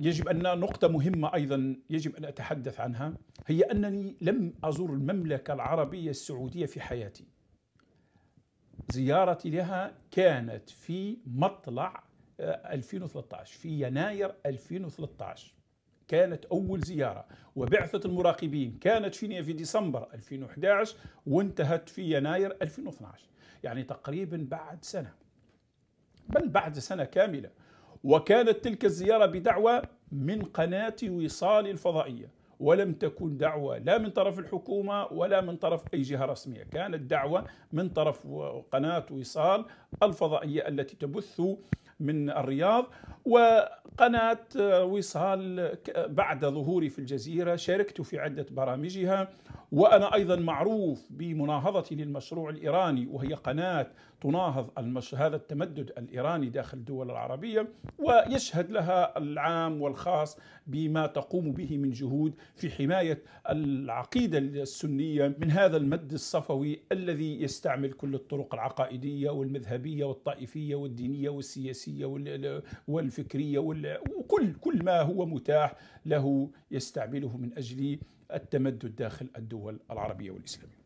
يجب أن نقطة مهمة أيضا يجب أن أتحدث عنها هي أنني لم أزور المملكة العربية السعودية في حياتي زيارتي لها كانت في مطلع 2013 آه، في يناير 2013 كانت أول زيارة وبعثة المراقبين كانت في في ديسمبر 2011 وانتهت في يناير 2012 يعني تقريبا بعد سنة بل بعد سنة كاملة وكانت تلك الزيارة بدعوة من قناة وصال الفضائية ولم تكن دعوة لا من طرف الحكومة ولا من طرف أي جهة رسمية كانت دعوة من طرف قناة وصال الفضائية التي تبث من الرياض و قناة آه، وصال آه، بعد ظهوري في الجزيرة شاركت في عدة برامجها وأنا أيضا معروف بمناهضتي للمشروع الإيراني وهي قناة تناهض المش... هذا التمدد الإيراني داخل الدول العربية ويشهد لها العام والخاص بما تقوم به من جهود في حماية العقيدة السنية من هذا المد الصفوي الذي يستعمل كل الطرق العقائدية والمذهبية والطائفية والدينية والسياسية والفكرية وال وكل كل ما هو متاح له يستعمله من أجل التمدد داخل الدول العربية والإسلامية